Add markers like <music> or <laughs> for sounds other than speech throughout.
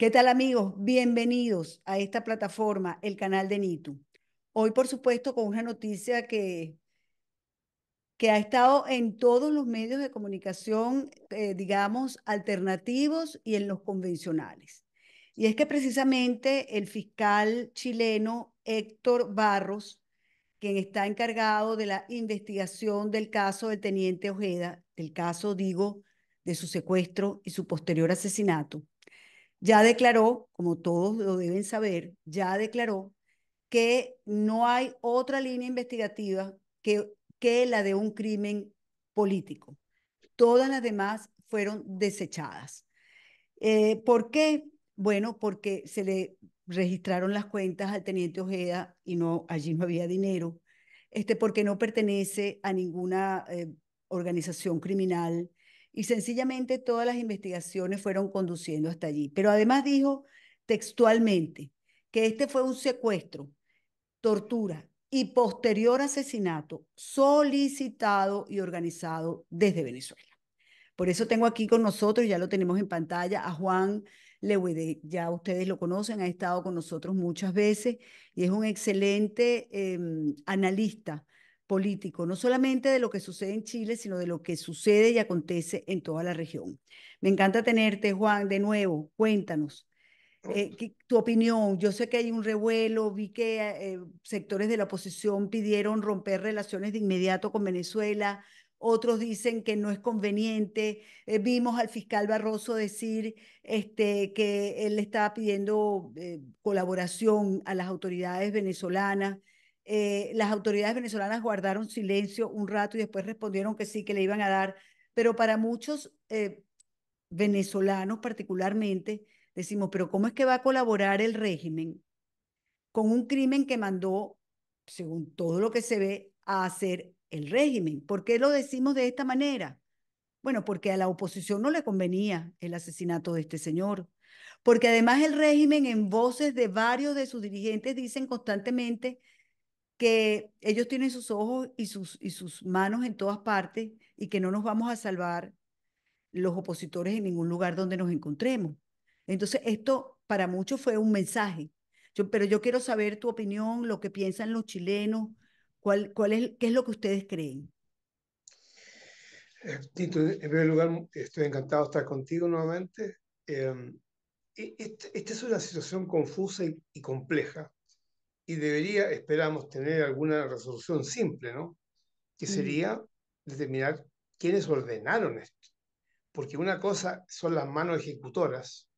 ¿Qué tal amigos? Bienvenidos a esta plataforma, el canal de Nitu. Hoy, por supuesto, con una noticia que, que ha estado en todos los medios de comunicación, eh, digamos, alternativos y en los convencionales. Y es que precisamente el fiscal chileno Héctor Barros, quien está encargado de la investigación del caso del teniente Ojeda, del caso, digo, de su secuestro y su posterior asesinato, ya declaró, como todos lo deben saber, ya declaró que no hay otra línea investigativa que, que la de un crimen político. Todas las demás fueron desechadas. Eh, ¿Por qué? Bueno, porque se le registraron las cuentas al teniente Ojeda y no, allí no había dinero, este, porque no pertenece a ninguna eh, organización criminal, y sencillamente todas las investigaciones fueron conduciendo hasta allí. Pero además dijo textualmente que este fue un secuestro, tortura y posterior asesinato solicitado y organizado desde Venezuela. Por eso tengo aquí con nosotros, ya lo tenemos en pantalla, a Juan Lewede. Ya ustedes lo conocen, ha estado con nosotros muchas veces y es un excelente em, analista político, no solamente de lo que sucede en Chile, sino de lo que sucede y acontece en toda la región. Me encanta tenerte, Juan, de nuevo. Cuéntanos eh, tu opinión. Yo sé que hay un revuelo, vi que eh, sectores de la oposición pidieron romper relaciones de inmediato con Venezuela, otros dicen que no es conveniente. Eh, vimos al fiscal Barroso decir este, que él estaba pidiendo colaboración a las autoridades venezolanas. Eh, las autoridades venezolanas guardaron silencio un rato y después respondieron que sí, que le iban a dar, pero para muchos eh, venezolanos particularmente, decimos, pero ¿cómo es que va a colaborar el régimen con un crimen que mandó, según todo lo que se ve, a hacer el régimen? ¿Por qué lo decimos de esta manera? Bueno, porque a la oposición no le convenía el asesinato de este señor. Porque además el régimen en voces de varios de sus dirigentes dicen constantemente que ellos tienen sus ojos y sus, y sus manos en todas partes y que no nos vamos a salvar los opositores en ningún lugar donde nos encontremos. Entonces, esto para muchos fue un mensaje. pero yo quiero saber tu opinión, lo que piensan los chilenos, cuál, cuál es, qué es lo que ustedes creen. Eh, en primer lugar, estoy encantado de estar contigo nuevamente. Em, e, este, esta es una situación confusa y compleja y debería, esperamos, tener alguna resolución simple, ¿no? Que mm. sería determinar quiénes ordenaron esto. Porque una cosa son las manos ejecutoras.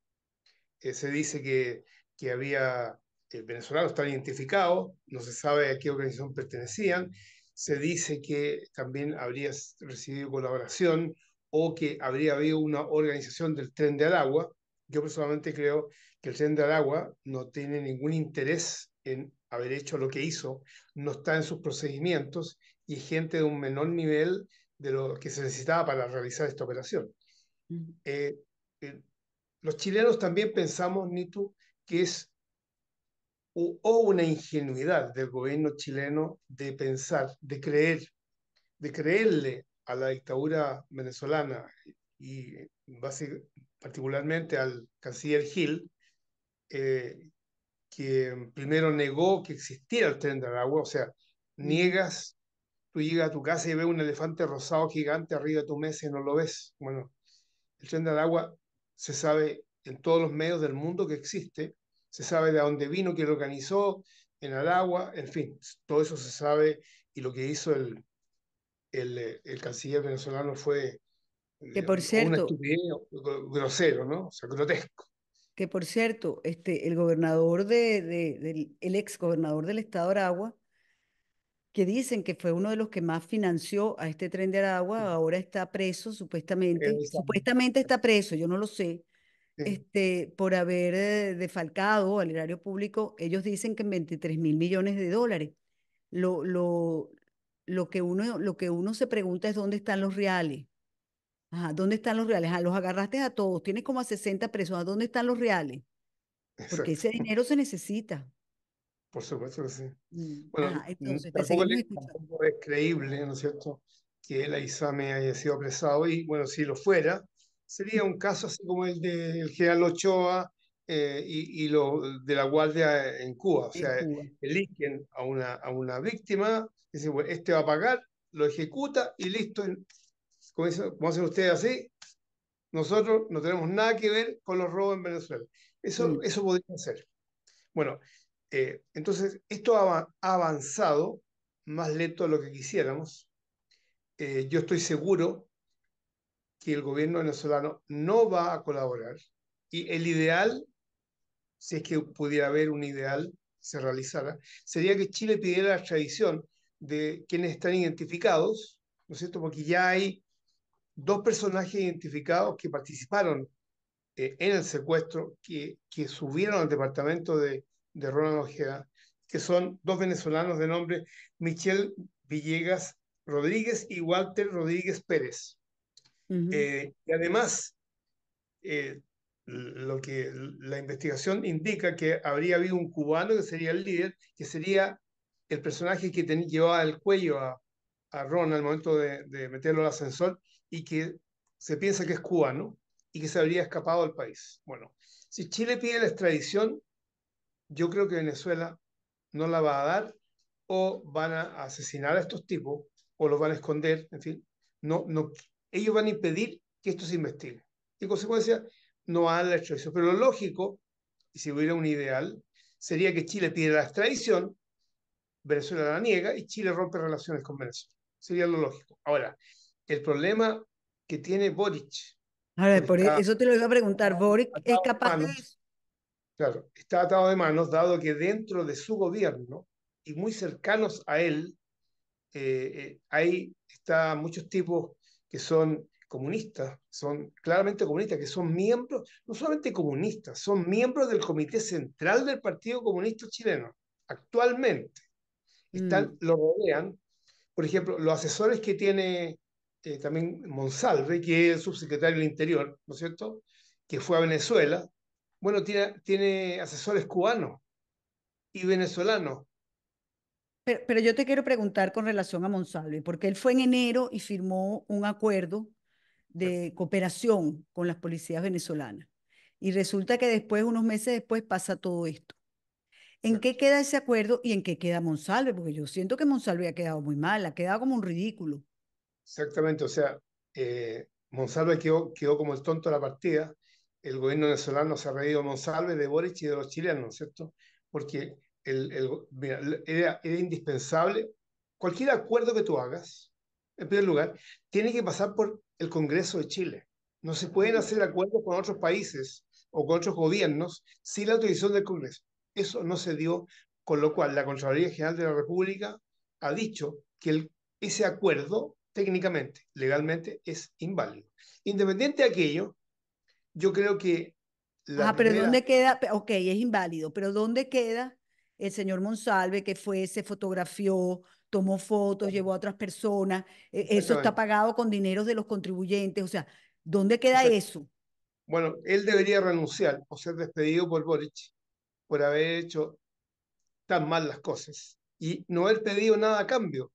Eh, se dice que, que había el venezolano está identificado, no se sabe a qué organización pertenecían. Se dice que también habría recibido colaboración o que habría habido una organización del tren de agua. Yo personalmente creo que el tren de agua no tiene ningún interés en haber hecho lo que hizo, no está en sus procedimientos y gente de un menor nivel de lo que se necesitaba para realizar esta operación. Mm. Eh, eh, los chilenos también pensamos, Nitu, que es o, una ingenuidad del gobierno chileno de pensar, de creer, de creerle a la dictadura venezolana y base, particularmente al canciller Gil, eh, que primero negó que existiera el tren de agua, o sea, mm. niegas, tú llegas a tu casa y ves un elefante rosado gigante arriba de tu mesa y no lo ves. Bueno, el tren de agua se sabe en todos los medios del mundo que existe, se sabe de dónde vino, quién lo organizó, en agua, en fin, todo eso se sabe y lo que hizo el, el, eh, canciller venezolano fue que eh, por grosero, ¿no? O sea, grotesco que por cierto, este, el gobernador de, del, el ex gobernador del estado de Aragua, que dicen que fue uno de los que más financió a este tren de Aragua, ahora está preso, supuestamente, supuestamente está preso, yo no lo sé, este, por haber eh, defalcado al erario público, ellos dicen que en 23 mil millones de dólares. Lo, lo, lo, que uno, lo que uno se pregunta es dónde están los reales. ¿dónde están los reales? Ah, los agarraste a todos, tienes como a 60 a ¿dónde están los reales? Porque ese dinero se necesita. Por supuesto que sí. Mm, bueno, mm, es creíble, ¿no es cierto?, que el ISAME haya sido apresado y, bueno, si lo fuera, sería un caso así como el del de, general Ochoa eh, y, y, lo de la guardia en Cuba. O sea, eligen a una, a una víctima, dice bueno, este va a pagar, lo ejecuta y listo, como, hacen ustedes así, nosotros no tenemos nada que ver con los robos en Venezuela. Eso, mm. eso podría ser. Bueno, eh, entonces esto ha avanzado más lento de lo que quisiéramos. Eh, yo estoy seguro que el gobierno venezolano no va a colaborar y el ideal, si es que pudiera haber un ideal, se realizara, sería que Chile pidiera la extradición de quienes están identificados, ¿no es cierto? Porque ya hay dos personajes identificados que participaron eh, en el secuestro, que, que subieron al departamento de, de Ronald Ojeda, que son dos venezolanos de nombre Michel Villegas Rodríguez y Walter Rodríguez Pérez. Eh, y además, eh, lo que la investigación indica que habría habido un cubano que sería el líder, que sería el personaje que tenía llevaba el cuello a, a Ron al momento de, de meterlo al ascensor, y que se piensa que es cubano y que se habría escapado al país. Bueno, si Chile pide la extradición, yo creo que Venezuela no la va a dar o van a asesinar a estos tipos o los van a esconder, en fin, no, no, ellos van a impedir que esto se investigue. Y en consecuencia, no van a dar la extradición. Pero lo lógico, y si hubiera un ideal, sería que Chile pide la extradición, Venezuela la niega y Chile rompe relaciones con Venezuela. Sería lo lógico. Ahora, el problema que tiene Boric. por eso te lo iba a preguntar. ¿Boric es capaz de, Claro, está atado de manos, dado que dentro de su gobierno y muy cercanos a él, hay eh, eh, está muchos tipos que son comunistas, son claramente comunistas, que son miembros, no solamente comunistas, son miembros del Comité Central del Partido Comunista Chileno, actualmente. Están, mm. Lo rodean, por ejemplo, los asesores que tiene eh, también Monsalve, que es subsecretario del Interior, ¿no es cierto?, que fue a Venezuela, bueno, tiene, tiene asesores cubanos y venezolanos. Pero, pero, yo te quiero preguntar con relación a Monsalve, porque él fue en enero y firmó un acuerdo de cooperación con las policías venezolanas. Y resulta que después, unos meses después, pasa todo esto. ¿En qué queda ese acuerdo y en qué queda Monsalve? Porque yo siento que Monsalve ha quedado muy mal, ha quedado como un ridículo. Exactamente, o sea, eh, Monsalve quedó, quedó como el tonto de la partida. El gobierno venezolano se ha reído de Monsalve, de Boric y de los chilenos, ¿cierto? Porque era, era indispensable. Cualquier acuerdo que tú hagas, en primer lugar, tiene que pasar por el Congreso de Chile. No se pueden hacer acuerdos con otros países o con otros gobiernos sin la autorización del Congreso. Eso no se dio, con lo cual la Contraloría General de la República ha dicho que el, ese acuerdo técnicamente, legalmente, es inválido. Independiente de aquello, yo creo que... ah, pero ¿dónde queda? Ok, es inválido, pero ¿dónde queda el señor Monsalve que fue, se fotografió, tomó fotos, llevó a otras personas? E, eso está pagado con dinero de los contribuyentes, o sea, ¿dónde queda eso? Bueno, él debería renunciar o ser despedido por Boric por haber hecho tan mal las cosas y no haber pedido nada a cambio.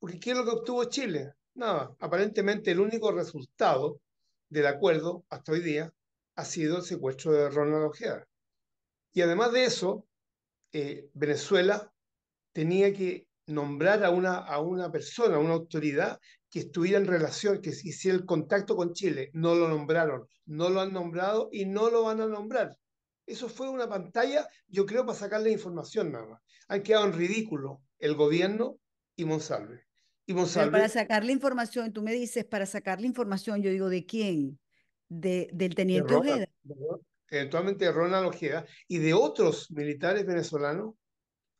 Porque ¿qué es lo que obtuvo Chile? Nada, aparentemente el único resultado del acuerdo hasta hoy día ha sido el secuestro de Ronald Ojeda. Y además de eso, eh, Venezuela tenía que nombrar a una, a una persona, a una autoridad que estuviera en relación, que hiciera el contacto con Chile. No lo nombraron, no lo han nombrado y no lo van a nombrar. Eso fue una pantalla, yo creo, para sacarle información nada más. Han quedado en ridículo el gobierno y Monsalve. Y Para sacar la información, tú me dices, para sacar la información, yo digo, ¿de quién? De, del teniente Ojeda. Eventualmente Ronald Ojeda y de otros militares venezolanos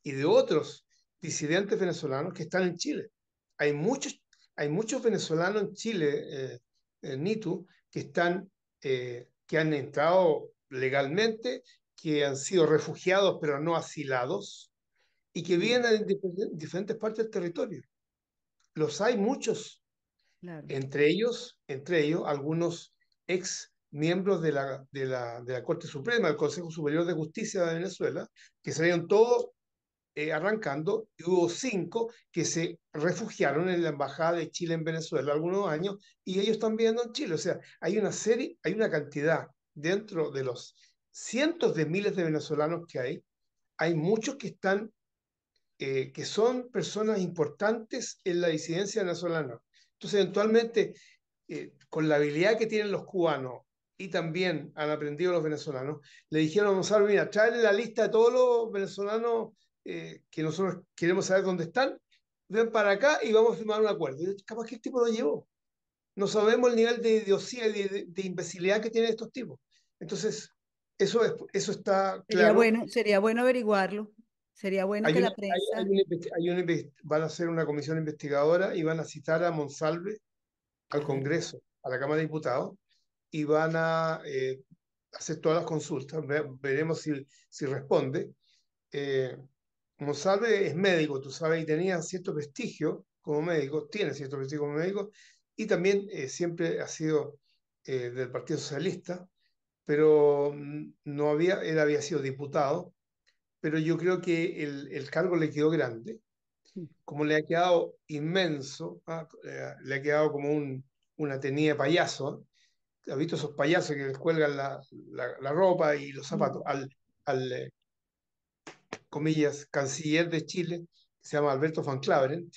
y de otros disidentes venezolanos que están en Chile. Hay muchos, hay muchos venezolanos en Chile, eh, en Nitu, que están, eh, que han entrado legalmente, que han sido refugiados pero no asilados y que vienen en diferentes partes del territorio los hay muchos. Entre ellos, entre ellos, algunos ex miembros de la, de la, de la Corte Suprema, del Consejo Superior de Justicia de Venezuela, que salieron todos eh, arrancando, y hubo cinco que se refugiaron en la Embajada de Chile en Venezuela algunos años, y ellos están viviendo en Chile. O sea, hay una serie, hay una cantidad dentro de los cientos de miles de venezolanos que hay, hay muchos que están eh, que son personas importantes en la disidencia venezolana. Entonces, eventualmente, eh, con la habilidad que tienen los cubanos y también han aprendido los venezolanos, le dijeron a Gonzalo, mira, tráele la lista de todos los venezolanos eh, que nosotros queremos saber dónde están, ven para acá y vamos a firmar un acuerdo. Y capaz que tipo lo llevó. No sabemos el nivel de idiosía y de, imbecilidad que tienen estos tipos. Entonces, eso, eso está claro. sería bueno averiguarlo. Sería bueno que la prensa. van a hacer una comisión investigadora y van a citar a Monsalve al Congreso, a la Cámara de Diputados, y van a eh, hacer todas las consultas. Veremos si, si responde. Eh, Monsalve es médico, tú sabes, y tenía cierto prestigio como médico, tiene cierto prestigio como médico, y también eh, siempre ha sido del Partido Socialista, pero mm, no había, él había sido diputado pero yo creo que el, cargo le quedó grande, como le ha quedado inmenso, ah, eh, le ha quedado como un, una tenida de payaso. Ha visto esos payasos que les cuelgan la, ropa y los zapatos? Al, al eh, comillas, canciller de Chile, que se llama Alberto Van Claveren,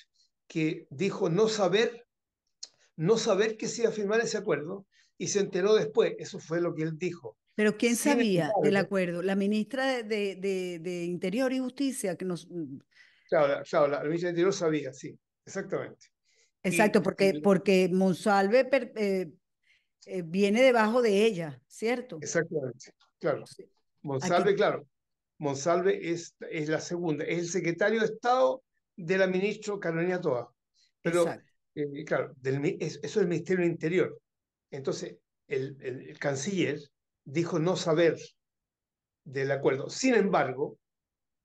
que dijo no saber, no saber que se iba a firmar ese acuerdo y se enteró después. Eso fue lo que él dijo. Pero ¿quién sabía del acuerdo? La ministra de, de, de, Interior y Justicia que nos... Mm, claro, la, la, ministra de Interior sabía, sí, exactamente. Exacto, porque, porque Monsalve eh, eh, viene debajo de ella, ¿cierto? Exactamente, claro. Monsalve, claro. Monsalve es, es la segunda, es el secretario de Estado de la ministra Carolina Toa. Pero, eh, claro, eso es el Ministerio del Interior. Entonces, el, el canciller dijo no saber del acuerdo. Sin embargo,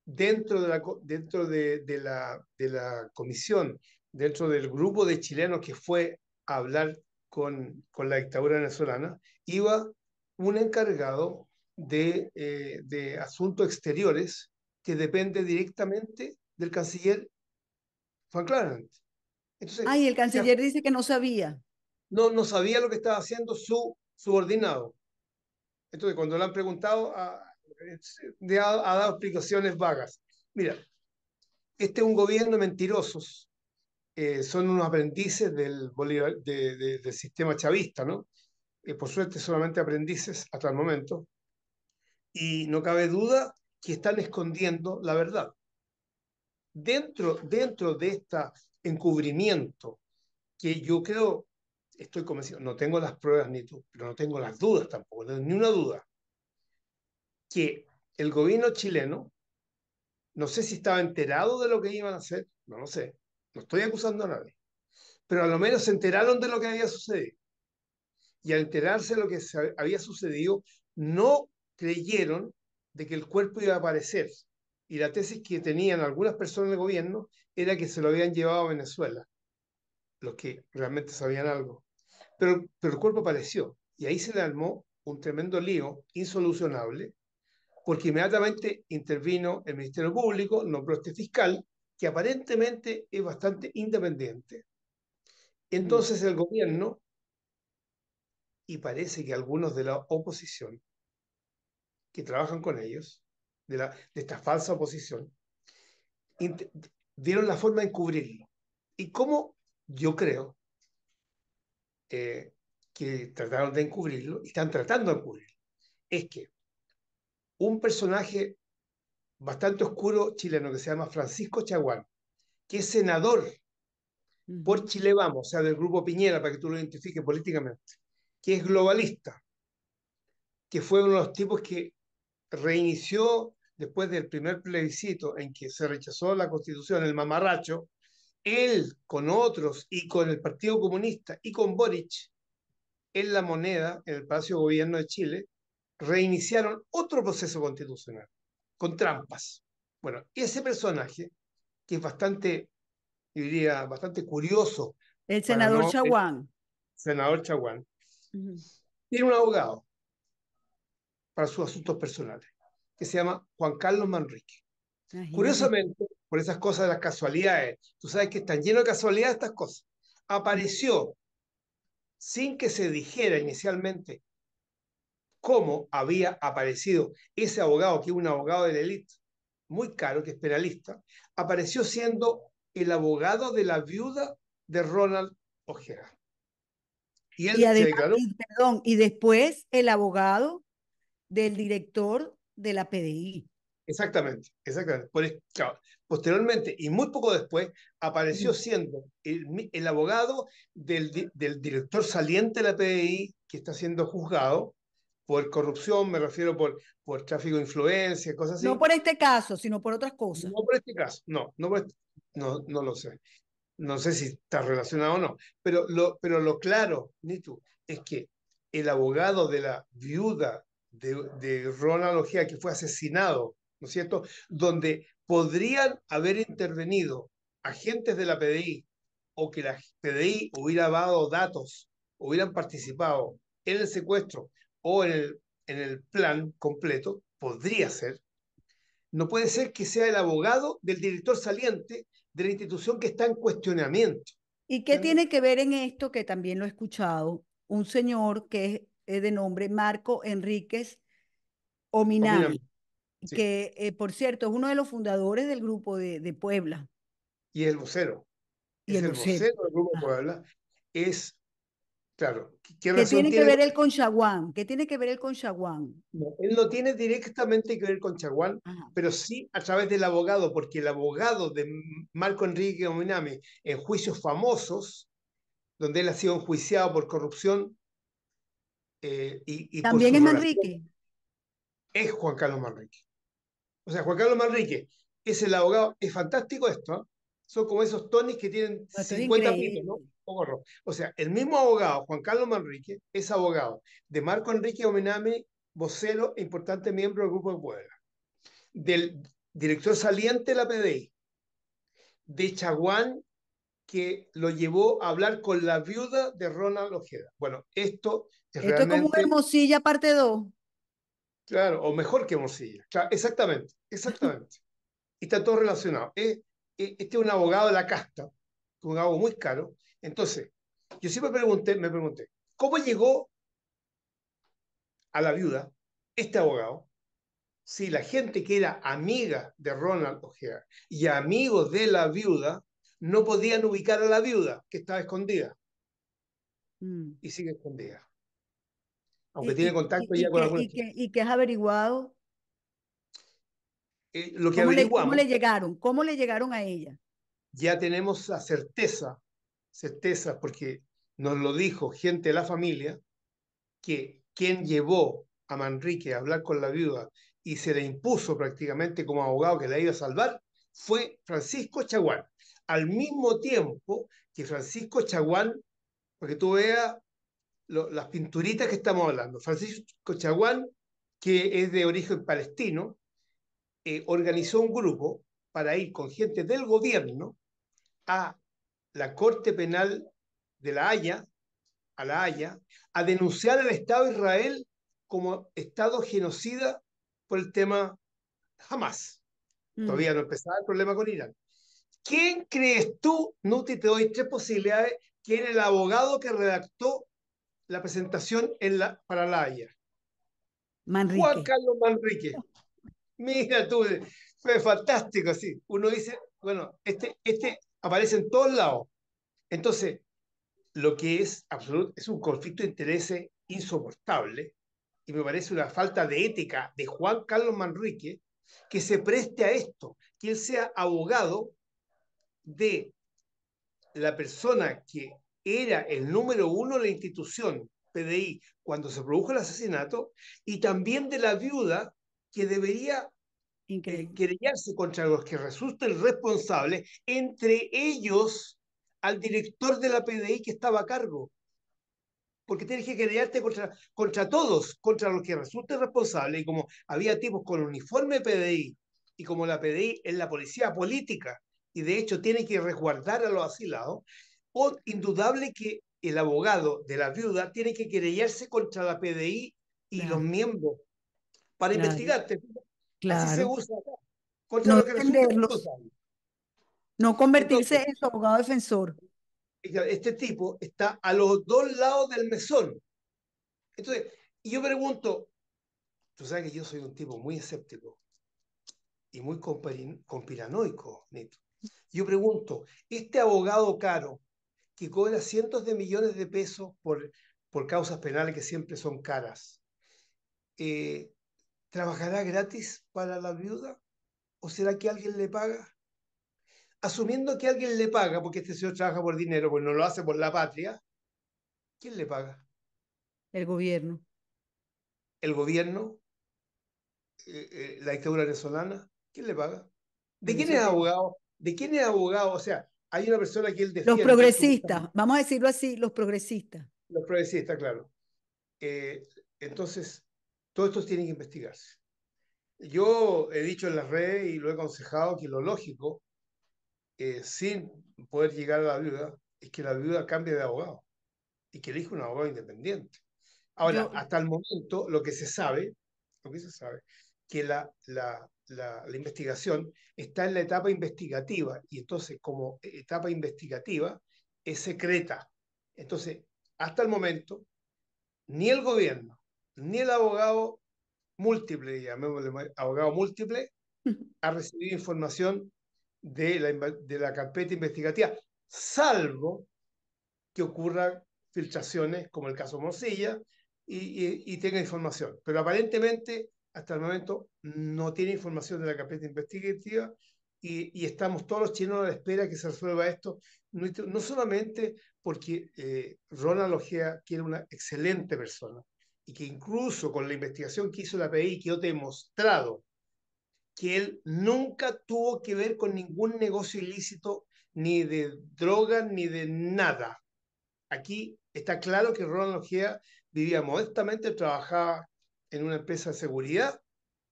dentro de la, dentro de, la, de la comisión, dentro del grupo de chilenos que fue a hablar con, con la dictadura venezolana, iba un encargado de, eh, de asuntos exteriores que depende directamente del canciller Juan Entonces, Ay, el canciller dice que no sabía. No, no sabía lo que estaba haciendo su subordinado. Entonces, cuando le han preguntado, ha, dado explicaciones vagas. Mira, este es un gobierno de mentirosos, eh, son unos aprendices del, sistema chavista, ¿no? Eh, por suerte solamente aprendices hasta el momento, y no cabe duda que están escondiendo la verdad. Dentro, dentro de este encubrimiento, que yo creo estoy convencido, no tengo las pruebas ni tú, pero no tengo las dudas tampoco, ni una duda, que el gobierno chileno, no sé si estaba enterado de lo que iban a hacer, no lo sé, no estoy acusando a nadie, pero a lo menos se enteraron de lo que había sucedido. Y al enterarse de lo que había sucedido, no creyeron de que el cuerpo iba a aparecer. Y la tesis que tenían algunas personas del gobierno era que se lo habían llevado a Venezuela, los que realmente sabían algo. Pero, el cuerpo apareció y ahí se le armó un tremendo lío insolucionable porque inmediatamente intervino el Ministerio Público, nombró este fiscal, que aparentemente es bastante independiente. Entonces el gobierno, y parece que algunos de la oposición, que trabajan con ellos, de, la, de esta falsa oposición, dieron la forma de encubrirlo. ¿Y cómo? Yo creo eh, que trataron de encubrirlo y están tratando de encubrirlo, es que un personaje bastante oscuro chileno que se llama Francisco Chaguán, que es senador por Chile Vamos, o sea, del grupo Piñera, para que tú lo identifiques políticamente, que es globalista, que fue uno de los tipos que reinició después del primer plebiscito en que se rechazó la constitución, el mamarracho, él con otros y con el Partido Comunista y con Boric en la moneda, en el Palacio Gobierno de Chile, reiniciaron otro proceso constitucional con trampas. Bueno, ese personaje, que es bastante, diría, bastante curioso. El senador Chaguán. senador Chaguán. Tiene un abogado para sus asuntos personales, que se llama Juan Carlos Manrique. Curiosamente, por esas cosas de las casualidades. Tú sabes que están llenos de casualidades estas cosas. Apareció sin que se dijera inicialmente cómo había aparecido ese abogado, que es un abogado de la élite, muy caro, que es penalista, apareció siendo el abogado de la viuda de Ronald Ojeda. Y, él perdón, y después el abogado del director de la PDI. Exactamente, exactamente. posteriormente y muy poco después apareció siendo el, abogado del, director saliente de la PDI que está siendo juzgado por corrupción, me refiero por, por tráfico de influencia, cosas así. No por este caso, sino por otras cosas. No por este caso, no, no, este, no, lo sé. No sé si está relacionado o no, pero lo, pero lo claro, Nitu, es que el abogado de la viuda de, de Ronald que fue asesinado ¿no es cierto? Donde podrían haber intervenido agentes de la PDI o que la PDI hubiera dado datos, hubieran participado en el secuestro o en el, en el plan completo, podría ser. No puede ser que sea el abogado del director saliente de la institución que está en cuestionamiento. ¿Y qué tiene que ver en esto, que también lo he escuchado, un señor que es de nombre Marco Enríquez Ominami, que eh, por cierto es uno de los fundadores del grupo de, de Puebla. Y el vocero. Y es el vocero. del grupo Puebla. Es, claro, ¿qué, tiene que ver él con Chaguán? ¿Qué tiene que ver él con Chaguán? él no tiene directamente que ver con Chaguán, pero sí a través del abogado, porque el abogado de Marco Enrique Ominami en juicios famosos, donde él ha sido enjuiciado por corrupción. Eh, y, También es Manrique. Es Juan Carlos Manrique. O sea, Juan Carlos Manrique es el abogado, es fantástico esto, ¿eh? son como esos tonis que tienen 50 ah, ¿no? O, sea, el mismo abogado, Juan Carlos Manrique, es abogado de Marco Enrique Omename, vocero e importante miembro del Grupo de Puebla, del director saliente de la PDI, de Chaguán, que lo llevó a hablar con la viuda de Ronald Ojeda. Bueno, esto es esto es como Hermosilla parte 2. Claro, o mejor que morcilla. exactamente, exactamente. Y <laughs> está todo relacionado. Eh, eh, este es un abogado de la casta, un abogado muy caro. Entonces, yo siempre pregunté, me pregunté, ¿cómo llegó a la viuda este abogado si la gente que era amiga de Ronald O'Hare y amigo de la viuda no podían ubicar a la viuda que estaba escondida? Mm. Y sigue escondida aunque tiene contacto ya con que, ¿Y qué has averiguado? Eh, lo que ¿Cómo Le, llegaron? ¿Cómo le llegaron a ella? Ya tenemos la certeza, certeza, porque nos lo dijo gente de la familia, que quien llevó a Manrique a hablar con la viuda y se le impuso prácticamente como abogado que la iba a salvar, fue Francisco Chaguán. Al mismo tiempo que Francisco Chaguán, porque tú veas las pinturitas que estamos hablando. Francisco Chaguán, que es de origen palestino, eh, organizó un grupo para ir con gente del gobierno a la Corte Penal de La Haya, a La Haya, a denunciar al Estado Israel como Estado genocida por el tema Hamas. Mm. Todavía no empezaba el problema con Irán. ¿Quién crees tú, Nuti, te doy tres posibilidades, ¿Quién era el abogado que redactó la presentación en la, para la Haya. Juan Carlos Manrique. Mira tú, fue fantástico, así. Uno dice, bueno, este, este aparece en todos lados. Entonces, lo que es absoluto es un conflicto de interés insoportable y me parece una falta de ética de Juan Carlos Manrique que se preste a esto, que él sea abogado de la persona que era el número uno de la institución PDI cuando se produjo el asesinato y también de la viuda que debería eh, querellarse contra los que resulten responsables, entre ellos al director de la PDI que estaba a cargo. Porque tienes que querellarte contra, contra todos, contra los que resulten responsables. Y como había tipos con uniforme PDI y como la PDI es la policía política y de hecho tiene que resguardar a los asilados, indudable que el abogado de la viuda tiene que querellarse contra la PDI y los miembros para investigar. investigarte. Claro. no lo no convertirse en su abogado defensor. Este tipo está a los dos lados del mesón. Entonces, yo pregunto, tú sabes que yo soy un tipo muy escéptico y muy compiranoico, Neto. Yo pregunto, este abogado caro, que cobra cientos de millones de pesos por, por causas penales que siempre son caras, eh, ¿trabajará gratis para la viuda? ¿O será que alguien le paga? Asumiendo que alguien le paga, porque este señor trabaja por dinero, pues no lo hace por la patria, ¿quién le paga? El gobierno. ¿El gobierno? Eh, eh, ¿La dictadura venezolana? ¿Quién le paga? ¿De quién es abogado? ¿De quién es abogado? O sea, hay una persona que él defiende. Los progresistas, vamos a decirlo así, los progresistas. Los progresistas, claro. Eh, entonces, todo esto tiene que investigarse. Yo he dicho en las redes y lo he aconsejado que lo lógico, eh, sin poder llegar a la viuda, es que la viuda cambie de abogado y que elija un abogado independiente. Ahora, hasta el momento, lo que se sabe, lo que se sabe que la, la, la, investigación está en la etapa investigativa y entonces como etapa investigativa es secreta. Entonces, hasta el momento, ni el gobierno, ni el abogado múltiple, llamémosle abogado múltiple, ha recibido información de la, de la carpeta investigativa, salvo que ocurran filtraciones como el caso Morcilla y, y, y tenga información. Pero aparentemente hasta el momento no tiene información de la carpeta investigativa y, estamos todos los chinos a la espera que se resuelva esto, no, solamente porque eh, Ronald Ogea que era una excelente persona, y que incluso con la investigación que hizo la te he mostrado que él nunca tuvo que ver con ningún negocio ilícito, ni de droga, ni de nada. Aquí está claro que Ronald Ogea vivía modestamente, trabajaba en una empresa de seguridad,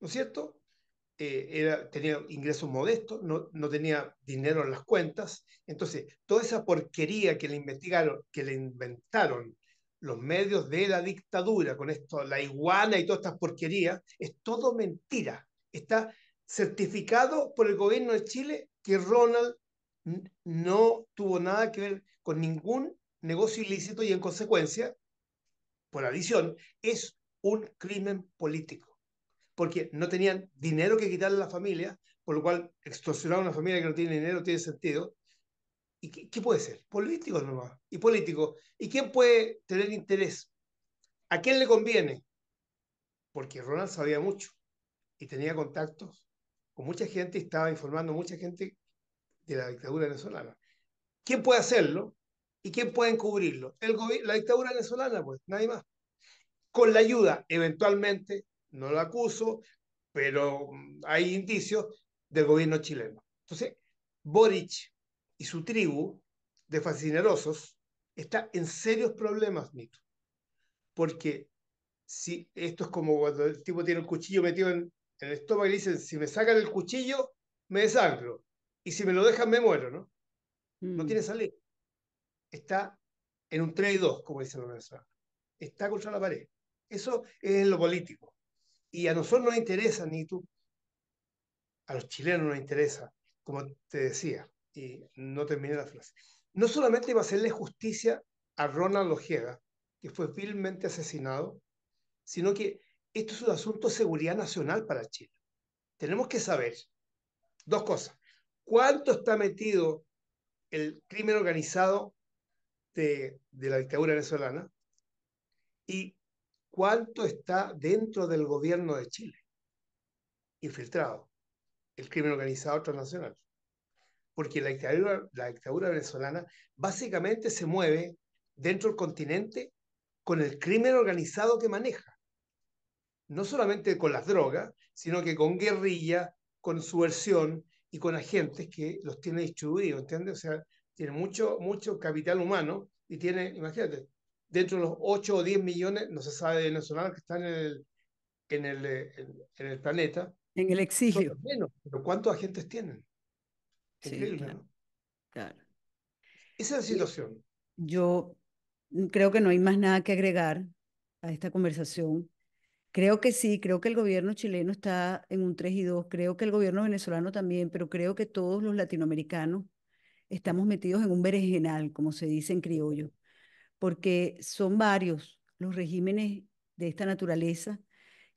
¿no es cierto? Eh, era, tenía ingresos modestos, no, no, tenía dinero en las cuentas. Entonces, toda esa porquería que le investigaron, que le inventaron los medios de la dictadura con esto, la iguana y todas estas porquerías, es todo mentira. Está certificado por el gobierno de Chile que Ronald no tuvo nada que ver con ningún negocio ilícito y en consecuencia, por adición, es un crimen político, porque no tenían dinero que quitarle a la familia, por lo cual extorsionar a una familia que no tiene dinero tiene sentido. ¿Y qué, puede ser? Político nomás, y político. ¿Y quién puede tener interés? ¿A quién le conviene? Porque Ronald sabía mucho y tenía contactos con mucha gente y estaba informando a mucha gente de la dictadura venezolana. ¿Quién puede hacerlo? ¿Y quién puede encubrirlo? El la dictadura venezolana, pues, nadie más con la ayuda, eventualmente, no lo acuso, pero mm, hay indicios del gobierno chileno. Entonces, Boric y su tribu de fascinerosos está en serios problemas, Mito, porque si esto es como cuando el tipo tiene el cuchillo metido en, el estómago y le dicen, si me sacan el cuchillo, me desangro, y si me lo dejan, me muero, ¿no? No mm. tiene salida. Está en un 3 y 2, como dicen los venezolanos. Está contra la pared. Eso es lo político. Y a nosotros nos interesa, ni tú a los chilenos nos interesa, como te decía, y no terminé la frase, no solamente va a hacerle justicia a Ronald Ojeda, que fue vilmente asesinado, sino que esto es un asunto de seguridad nacional para Chile. Tenemos que saber dos cosas. ¿Cuánto está metido el crimen organizado de, de la dictadura venezolana? ¿Y cuánto está dentro del gobierno de Chile, infiltrado, el crimen organizado transnacional. Porque la dictadura, la dictadura venezolana básicamente se mueve dentro del continente con el crimen organizado que maneja. No solamente con las drogas, sino que con guerrilla, con subversión y con agentes que los tiene distribuidos, ¿entiendes? O sea, tiene mucho, mucho capital humano y tiene, imagínate, dentro de los 8 o 10 millones, no se sabe de venezolanos que están en el, en el, en, el planeta. En el exilio. pero ¿cuántos agentes tienen? claro, Esa es la situación. Yo creo que no hay más nada que agregar a esta conversación. Creo que sí, creo que el gobierno chileno está en un 3 y 2, creo que el gobierno venezolano también, pero creo que todos los latinoamericanos estamos metidos en un berenjenal, como se dice en criollo porque son varios los regímenes de esta naturaleza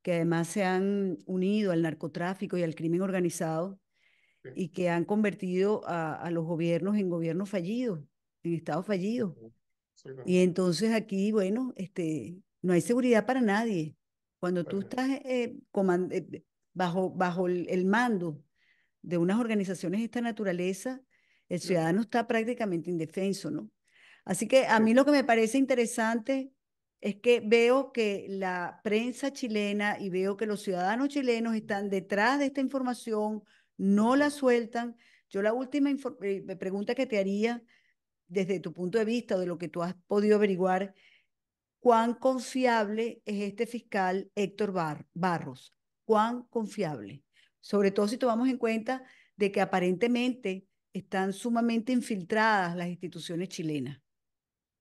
que además se han unido al narcotráfico y al crimen organizado y que han convertido a, los gobiernos en gobiernos fallidos, en estados fallidos. Y entonces aquí, bueno, este, no hay seguridad para nadie. Cuando tú estás eh, eh, eh, bajo, bajo el, el, mando de unas organizaciones de esta naturaleza, el ciudadano está prácticamente indefenso, ¿no? Así que a mí lo que me parece interesante es que veo que la prensa chilena y veo que los ciudadanos chilenos están detrás de esta información, no la sueltan. Yo la última eh, pregunta que te haría desde tu punto de vista o de lo que tú has podido averiguar, ¿cuán confiable es este fiscal Héctor Barros? ¿Cuán confiable? Sobre todo si tomamos en cuenta de que aparentemente están sumamente infiltradas las instituciones chilenas.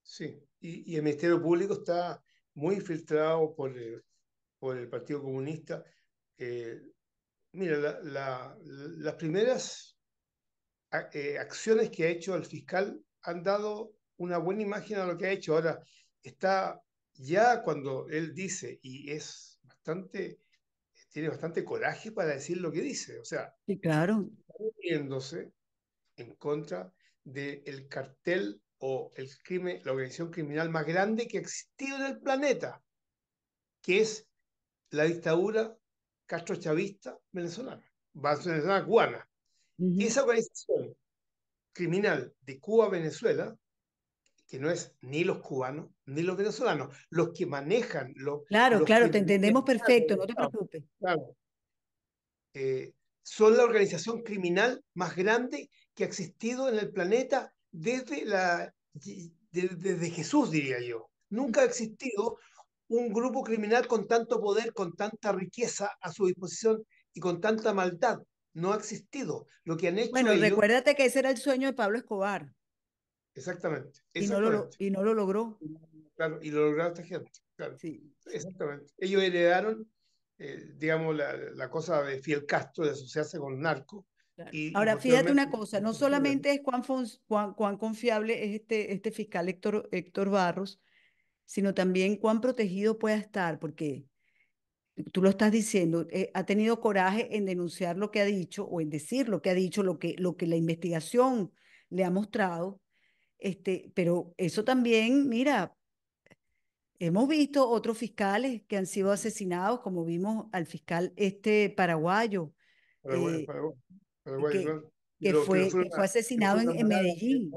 Sí, y, el Ministerio Público está muy infiltrado por el, Partido Comunista. Eh, mira, las primeras eh, acciones que ha hecho el fiscal han dado una buena imagen a lo que ha hecho. Ahora, está ya cuando él dice, y es bastante, tiene bastante coraje para decir lo que dice, o sea, está claro. en contra del cartel o el crimen, la organización criminal más grande que ha existido en el planeta, que es la dictadura castrochavista venezolana, venezolana cubana. y Esa organización criminal de Cuba-Venezuela, que no es ni los cubanos ni los venezolanos, los que manejan los... Claro, claro, te entendemos perfecto, no te preocupes. Eh, son la organización criminal más grande que ha existido en el planeta desde, la, desde Jesús, diría yo. Nunca ha existido un grupo criminal con tanto poder, con tanta riqueza a su disposición y con tanta maldad. No ha existido. Lo que han hecho. Bueno, recuérdate que ese era el sueño de Pablo Escobar. Exactamente. Y, no lo, logró. Claro, y lo logró esta gente. Claro. Sí. Exactamente. Ellos heredaron, eh, digamos, la, la, cosa de Fiel Castro de asociarse con narco Ahora, fíjate una cosa, no solamente es cuán, cuán, confiable es este, este fiscal Héctor, Héctor Barros, sino también cuán protegido puede estar, porque tú lo estás diciendo, eh, ha tenido coraje en denunciar lo que ha dicho o en decir lo que ha dicho, lo que, lo que la investigación le ha mostrado, este, pero eso también, mira, hemos visto otros fiscales que han sido asesinados, como vimos al fiscal este paraguayo. Eh, que, fue, asesinado en, Medellín.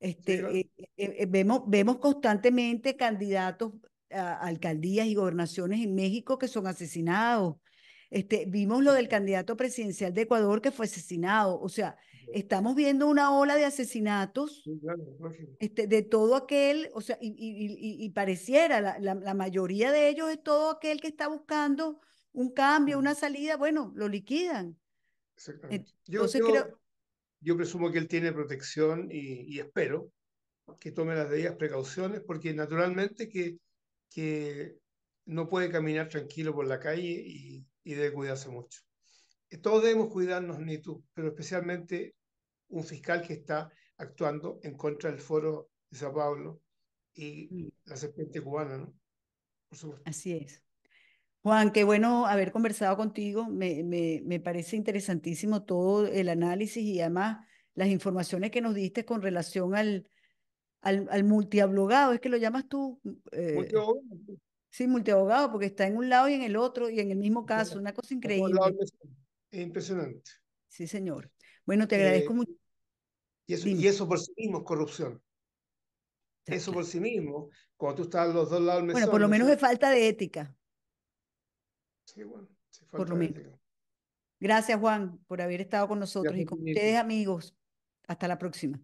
este, eh, eh, eh, vemos, vemos constantemente candidatos a alcaldías y gobernaciones en México que son asesinados. Este, vimos lo del candidato presidencial de Ecuador que fue asesinado. O sea, estamos viendo una ola de asesinatos Este, de todo aquel, o sea, y, pareciera, la, la, mayoría de ellos es todo aquel que está buscando un cambio, una salida, bueno, lo liquidan. Exactamente. Yo, yo, presumo que él tiene protección y, espero que tome las debidas precauciones, porque naturalmente que, que no puede caminar tranquilo por la calle y, y debe cuidarse mucho. Todos debemos cuidarnos, ni tú, pero especialmente un fiscal que está actuando en contra del foro de Sao Paulo y mm. la serpiente cubana, ¿no? Por supuesto. Así es. Juan, qué bueno haber conversado contigo. Me, parece interesantísimo todo el análisis y además las informaciones que nos diste con relación al, al, multiablogado, es que lo llamas tú. Eh, sí, multiabogado, porque está en un lado y en el otro y en el mismo caso, una cosa increíble. Impresionante. Sí, señor. Bueno, te eh, agradezco mucho. Y eso, por sí mismo es corrupción. Eso por sí mismo, cuando tú estás los dos lados Bueno, por lo menos es falta de ética por lo Gracias, Juan, por haber estado con nosotros y con ustedes, amigos. Hasta la próxima.